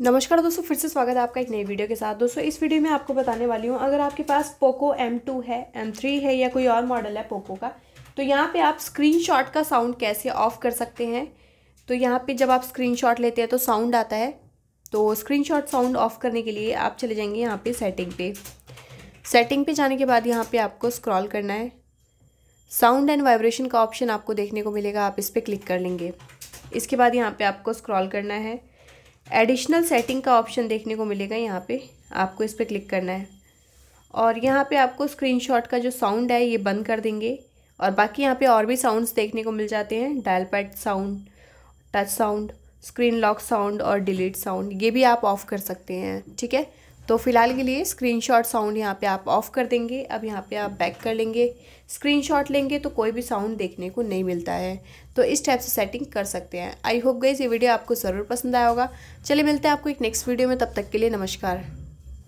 नमस्कार दोस्तों फिर से स्वागत है आपका एक नई वीडियो के साथ दोस्तों इस वीडियो में आपको बताने वाली हूँ अगर आपके पास पोको M2 है M3 है या कोई और मॉडल है पोको का तो यहाँ पे आप स्क्रीनशॉट का साउंड कैसे ऑफ़ कर सकते हैं तो यहाँ पे जब आप स्क्रीनशॉट लेते हैं तो साउंड आता है तो स्क्रीन साउंड ऑफ़ करने के लिए आप चले जाएंगे यहाँ पर सेटिंग पे सेटिंग पे जाने के बाद यहाँ पर आपको स्क्रॉल करना है साउंड एंड वाइब्रेशन का ऑप्शन आपको देखने को मिलेगा आप इस पर क्लिक कर लेंगे इसके बाद यहाँ पर आपको स्क्रॉल करना है एडिशनल सेटिंग का ऑप्शन देखने को मिलेगा यहाँ पे आपको इस पर क्लिक करना है और यहाँ पे आपको स्क्रीनशॉट का जो साउंड है ये बंद कर देंगे और बाकी यहाँ पे और भी साउंड्स देखने को मिल जाते हैं dial pad sound touch sound screen lock sound और डिलीट साउंड ये भी आप ऑफ़ कर सकते हैं ठीक है तो फ़िलहाल के लिए स्क्रीनशॉट साउंड यहाँ पे आप ऑफ़ कर देंगे अब यहाँ पे आप बैक कर लेंगे स्क्रीनशॉट लेंगे तो कोई भी साउंड देखने को नहीं मिलता है तो इस टाइप से सेटिंग कर सकते हैं आई होप गई ये वीडियो आपको ज़रूर पसंद आया होगा चलिए मिलते हैं आपको एक नेक्स्ट वीडियो में तब तक के लिए नमस्कार